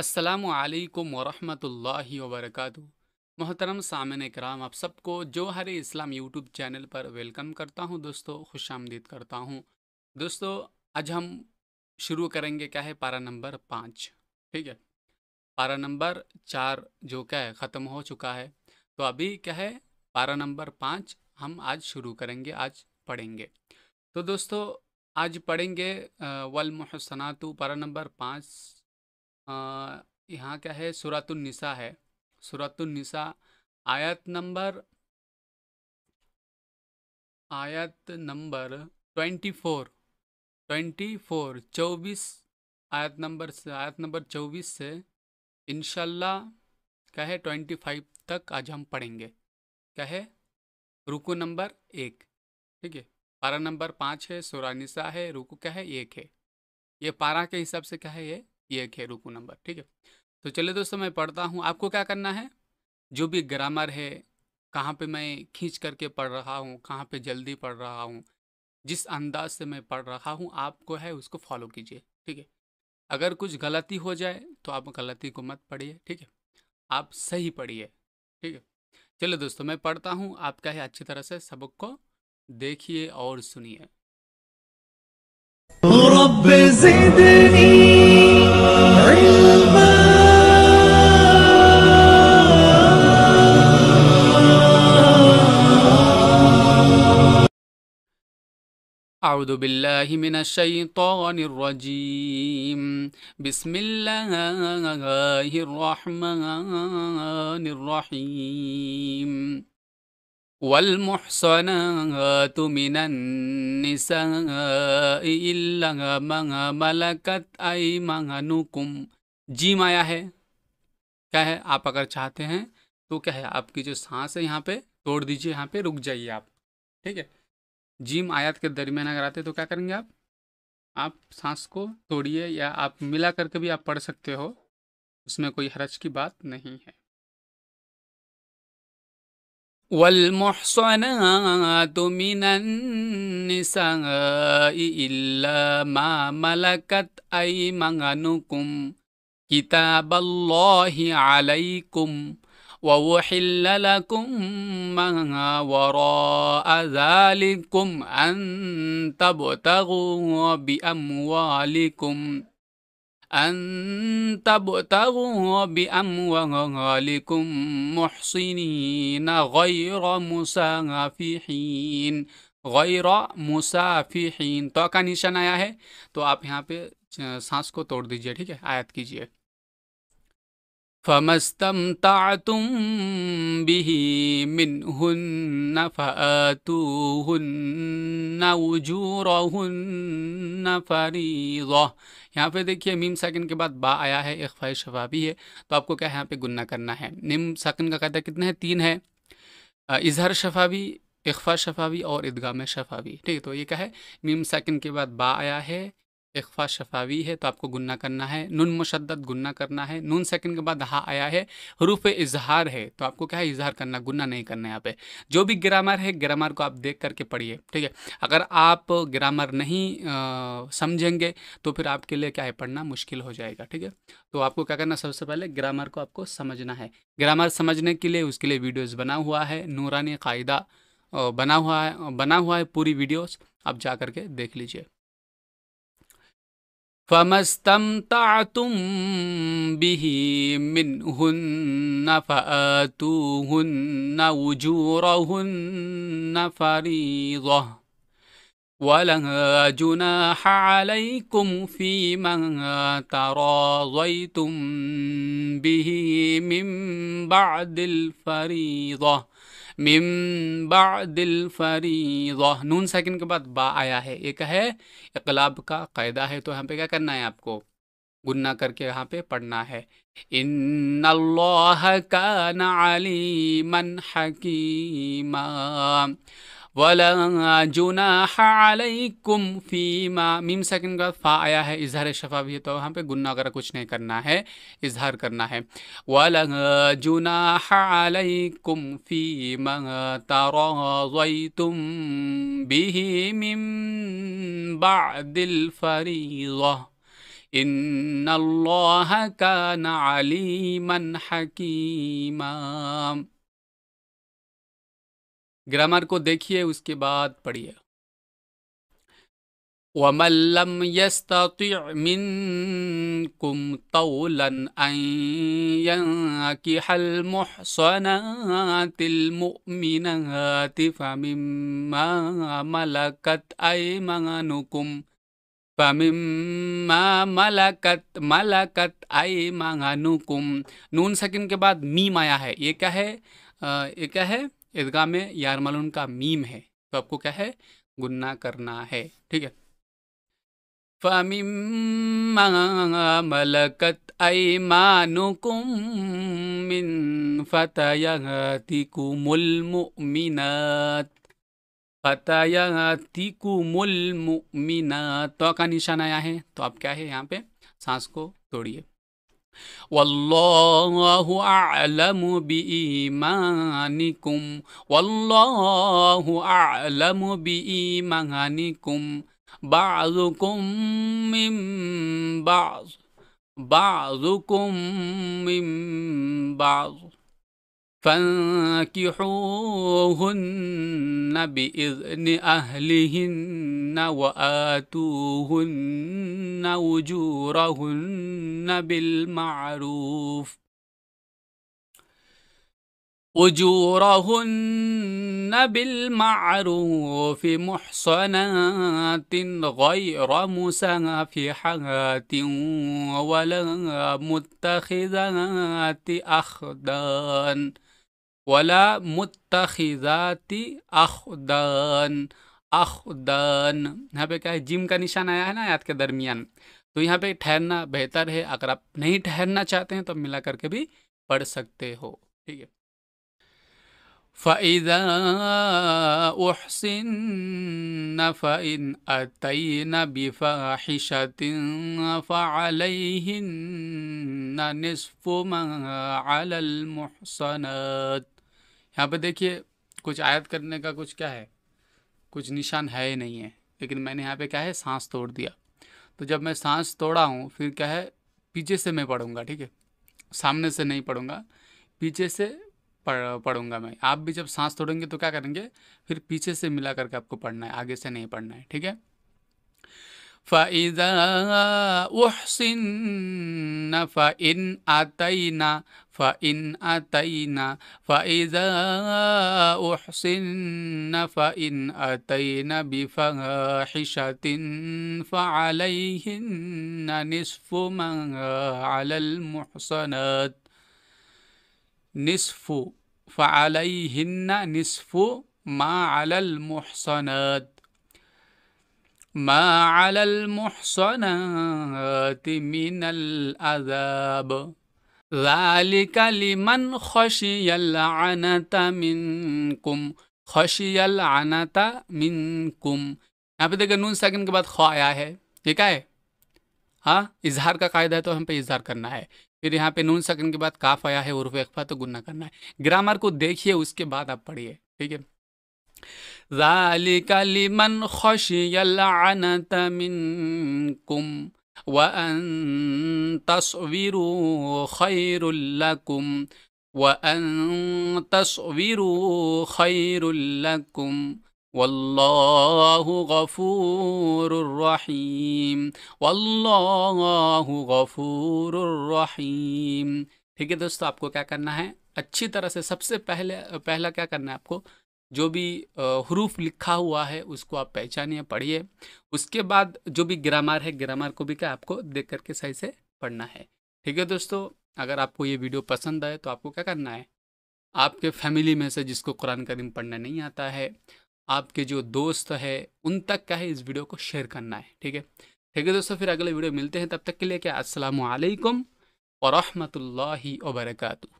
असलकम वरहमतुल्लाहि वबरकatuh मोहतरम सामिन कराम आप सबको जो हरे इस्लाम यूट्यूब चैनल पर वेलकम करता हूँ दोस्तों खुश आमदीद करता हूँ दोस्तों आज हम शुरू करेंगे क्या है पारा नंबर पाँच ठीक है पारा नंबर चार जो क्या है ख़त्म हो चुका है तो अभी क्या है पारा नंबर पाँच हम आज शुरू करेंगे आज पढ़ेंगे तो दोस्तों आज पढ़ेंगे वल वलमहसनातु पारा नंबर पाँच यहाँ क्या है सुरातुलनिसा है सुरातुलनिसा आयत नंबर आयत number twenty four twenty four चौबीस आयत नंबर से आयत नंबर चौबीस से इनशाला क्या है ट्वेंटी फाइव तक आज हम पढ़ेंगे क्या है रुको नंबर एक ठीक है पारा नंबर पाँच है सोरानिसा है रुको क्या है एक है ये पारा के हिसाब से क्या है ये ये एक है रुकू नंबर ठीक है तो चलिए दोस्तों मैं पढ़ता हूँ आपको क्या करना है जो भी ग्रामर है कहाँ पे मैं खींच करके पढ़ रहा हूँ कहाँ पे जल्दी पढ़ रहा हूँ जिस अंदाज से मैं पढ़ रहा हूँ आपको है उसको फॉलो कीजिए ठीक है अगर कुछ गलती हो जाए तो आप गलती को मत पढ़िए ठीक है आप सही पढ़िए ठीक है चलो दोस्तों मैं पढ़ता हूँ आप क्या है अच्छी तरह से सबक को देखिए और सुनिए أعوذ بالله من الشيطان الرجيم بسم الله الرحمن الرحيم والمحصنات من النساء إلا ما ملكت أيمانكم जी माया है क्या آپ اگر چاہتے ہیں تو کیا ہے آپ کی جو سانس ہے یہاں پہ توڑ دیجئے یہاں پہ رک جائیے آپ ٹھیک ہے जिम आयात के दरमियान अगर आते तो क्या करेंगे आप आप सांस को तोड़िए या आप मिला करके भी आप पढ़ सकते हो उसमें कोई हरज की बात नहीं है والمحصنات من النساء إلا ما ملكت أيمانكم كتاب الله عليكم ووحل لكم ما وراء ذلكم أن تبتغوا بأموالكم أن تبتغوا بأموالكم محصنين غير مسافحين غير مسافحين تو كان نشان آیا ہے تو آپ یہاں پہ سانس کو توڑ دیجئے ٹھیک ہے آیت کیجئے فَمَسْتَمْتَعْتُمْ بِهِ مِنْهُنَّ فَآتُوهُنَّ وُجُورَهُنَّ فَرِيضَةً यहाँ पे देखिए मीम साकिन के बाद बा आया है इख्फा शफाबी है तो आपको क्या है यहाँ पे गुन्ना करना है निम साकिन का कहता कितने हैं तीन है इजहर शफाबी इख्फा शफावी और ईदगाह में शफावी ठीक है तो ये क्या है मीम साकिन के बाद बा आया है इकफा शफावी है तो आपको गुन्ना करना है नून मुशद गुन्ना करना है नून सेकंड के बाद हा आया है हरूफ इजहार है तो आपको क्या है इजहार करना गुन्ना नहीं करना यहाँ पे जो भी ग्रामर है ग्रामर को आप देख करके पढ़िए ठीक है अगर आप ग्रामर नहीं आ, समझेंगे तो फिर आपके लिए क्या है पढ़ना मुश्किल हो जाएगा ठीक है तो आपको क्या करना सबसे पहले ग्रामर को आपको समझना है ग्रामर समझने के लिए उसके लिए वीडियोज़ बना हुआ है नूरानी कायदा बना हुआ है बना हुआ है पूरी वीडियोज़ आप जा करके देख लीजिए فما استمتعتم به منهن فآتوهن وجورهن فريضة ولا جناح عليكم فيما تراضيتم به من بعد الفريضة मिम बा दिल नून सेकंड के बाद बा आया है एक है इकलाब का कायदा है तो यहाँ पे क्या करना है आपको गुन्ना करके यहाँ पे पढ़ना है इन का का मन हकीमा वला जूना अलैकुम फ़ीमा मीम सेकंड का फ़ा आया है इजहार शफा भी है तो वहाँ पे गुन्ना वगैरह कुछ नहीं करना है इजहार करना है वला जुना अलैकुम फ़ीमा तुम बिही मिम बादिल फरीज़ा इन अल्लाह का नालीमन हकीमा ग्रामर को देखिए उसके बाद पढ़िए वमल्लम यस्तमिनकुम तौलन कि हल मुहसनातिलमुमिनति फमिम्मा मलकत ऐमानुकुम फमिम्मा मलकत मलकत ऐमानुकुम नून सकिन के बाद मीम आया है ये क्या है आ, ये क्या है ईदगाह में यार मालून का मीम है तो आपको क्या है गुन्ना करना है ठीक है فَمِمَّا مَلَكَتْ أَيْمَانُكُمْ مِنْ तो का निशान आया है तो आप क्या है यहाँ पे सांस को तोड़िए والله أعلم بإيمانكم والله أعلم بإيمانكم بعضكم من بعض بعضكم من بعض فانكحوهن بإذن أهلهن وآتوهن أجورهن بالمعروف أجورهن بالمعروف محصنات غير مسافحات ولا متخذات أخدان ولا متخذات أخدان अखदन यहाँ पे क्या है जिम का निशान आया है ना याद के दरमियान तो यहाँ पे ठहरना बेहतर है अगर आप नहीं ठहरना चाहते हैं तो मिला करके भी पढ़ सकते हो ठीक है फ़ैदा उहसिन फ़ैन अतैन बिफ़ाहिशतिन न निसफ़ु मा अलल मुहसनत यहाँ पे देखिए कुछ आयत करने का कुछ क्या है कुछ निशान है ही नहीं है लेकिन मैंने यहाँ पे क्या है सांस तोड़ दिया तो जब मैं सांस तोड़ा हूँ फिर क्या है पीछे से मैं पढ़ूँगा ठीक है सामने से नहीं पढ़ूँगा पीछे से पढ़ूँगा मैं आप भी जब सांस तोड़ेंगे तो क्या करेंगे फिर पीछे से मिला करके आपको पढ़ना है आगे से नहीं पढ़ना है ठीक है فإذا أحسن فإن أتينا فإن أتينا فإذا أحسن فإن أتينا بفاحشة فعليهن نصف ما على المحصنات نصف فعليهن نصف ما على المحصنات ما على المحصنات من العذاب ذلك لمن خشي العنة منكم خشي العنة منكم यहाँ पे देखिए नून सेकंड के बाद ख आया है ये क्या है हाँ इजहार का कायदा है तो हम पे इजहार करना है फिर यहाँ पे नून सेकंड के बाद काफ आया है उर्फ अखफा तो गुना करना है ग्रामर को देखिए उसके बाद आप पढ़िए ठीक है ذلك لمن خشي العنة منكم وأن تصبروا خير لكم وأن تصبروا خير لكم والله غفور رحيم والله غفور رحيم ठीक है दोस्तों आपको क्या करना है अच्छी तरह से सबसे पहले पहला क्या करना है आपको जो भी हरूफ लिखा हुआ है उसको आप पहचानिए पढ़िए उसके बाद जो भी ग्रामर है ग्रामर को भी क्या आपको देख करके सही से पढ़ना है ठीक है दोस्तों अगर आपको ये वीडियो पसंद आए तो आपको क्या करना है आपके फैमिली में से जिसको कुरान करीम पढ़ना नहीं आता है आपके जो दोस्त है उन तक का है इस वीडियो को शेयर करना है ठीक है ठीक है दोस्तों फिर अगले वीडियो मिलते हैं तब तक के लिए क्या असलकम वरहमल वबरकू